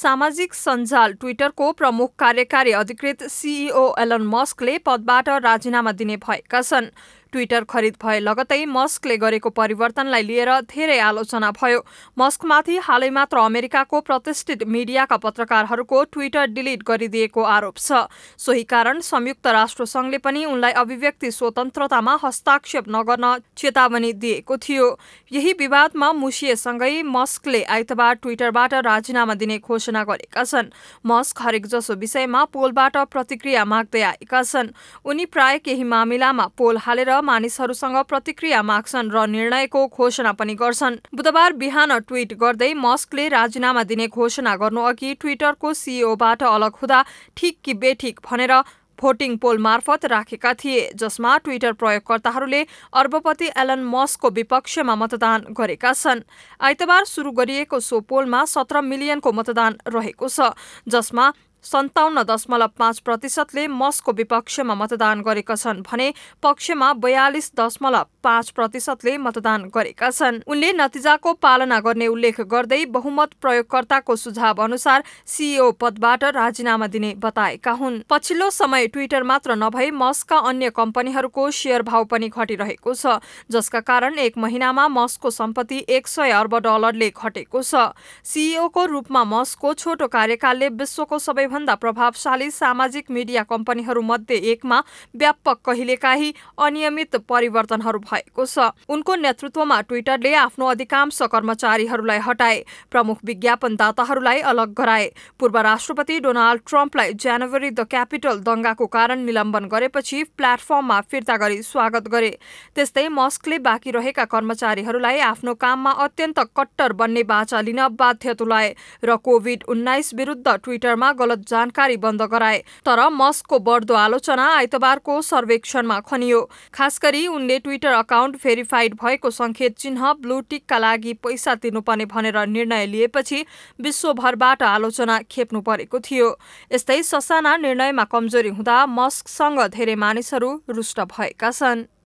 सामाजिक सञ्जाल ट्विटरको प्रमुख कार्यकारी अधिकृत सिइओ एलन मस्कले पदबाट राजीनामा दिने भएका छन् ट्विटर खरिद भए लगतै मस्कले गरेको परिवर्तनलाई लिएर धेरै आलोचना भयो मस्कमाथि हालै मात्र अमेरिकाको प्रतिष्ठित मिडियाका पत्रकारहरूको ट्विटर डिलिट गरिदिएको आरोप छ सोही कारण संयुक्त राष्ट्रसङ्घले पनि उनलाई अभिव्यक्ति स्वतन्त्रतामा हस्ताक्षेप नगर्न चेतावनी दिएको थियो यही विवादमा मुसिएसँगै मस्कले आइतबार ट्विटरबाट राजीनामा दिने घोषणा गरेका छन् मस्क हरेक जसो विषयमा पोलबाट प्रतिक्रिया माग्दै आएका छन् उनी प्राय केही मामिलामा पोल हालेर मानिसहरूसँग प्रतिक्रिया माग्छन् र निर्णयको घोषणा पनि गर्छन् बुधबार बिहान ट्विट गर्दै मस्कले राजीनामा दिने घोषणा गर्नु अघि ट्विटरको सिइओबाट अलग हुँदा ठिक कि बेठिक भनेर भोटिङ पोल मार्फत राखेका थिए जसमा ट्विटर प्रयोगकर्ताहरूले अर्बपति एलन मस्कको विपक्षमा मतदान गरेका छन् आइतबार सुरु गरिएको सो पोलमा सत्र मिलियनको मतदान रहेको छ जसमा सन्ताउन्न दशमलव पाँच प्रतिशतले मसको विपक्षमा मतदान गरेका छन् भने पक्षमा बयालिस दशमलव पाँच प्रतिशतले मतदान गरेका छन् उनले नतिजाको पालना गर्ने उल्लेख गर्दै बहुमत प्रयोगकर्ताको सुझाव अनुसार सिइओ पदबाट राजीनामा दिने बताएका हुन् पछिल्लो समय ट्विटर मात्र नभई मस्कका अन्य कम्पनीहरूको सेयर भाव पनि घटिरहेको छ जसका कारण एक महिनामा मस्कको सम्पत्ति एक सय अर्ब डलरले घटेको छ सिइओको रूपमा मस्कको छोटो कार्यकालले विश्वको सबै सबैभन्दा प्रभावशाली सामाजिक मिडिया कम्पनीहरूमध्ये एकमा व्यापक कहिलेकाहीँ अनियमित परिवर्तनहरू भएको छ उनको नेतृत्वमा ट्विटरले आफ्नो अधिकांश कर्मचारीहरूलाई हटाए प्रमुख विज्ञापनदाताहरूलाई अलग गराए पूर्व राष्ट्रपति डोनाल्ड ट्रम्पलाई जनवरी द क्यापिटल दङ्गाको कारण निलम्बन गरेपछि प्लेटफर्ममा फिर्ता गरी स्वागत गरे त्यस्तै मस्कले बाँकी रहेका कर्मचारीहरूलाई आफ्नो काममा अत्यन्त कट्टर बन्ने बाचा लिन बाध्य तुलाए र कोभिड उन्नाइस विरुद्ध ट्विटरमा गलत जानकारी बन्द गराए तर मस्कको बढ्दो आलोचना आइतबारको सर्वेक्षणमा खनियो खास उनले ट्विटर अकाउन्ट भेरिफाइड भएको सङ्केत ब्लू ब्लुटिकका लागि पैसा तिर्नुपर्ने भनेर निर्णय लिएपछि विश्वभरबाट आलोचना खेप्नु परेको थियो यस्तै ससाना निर्णयमा कमजोरी हुँदा मस्कसँग धेरै मानिसहरू रुष्ट भएका छन्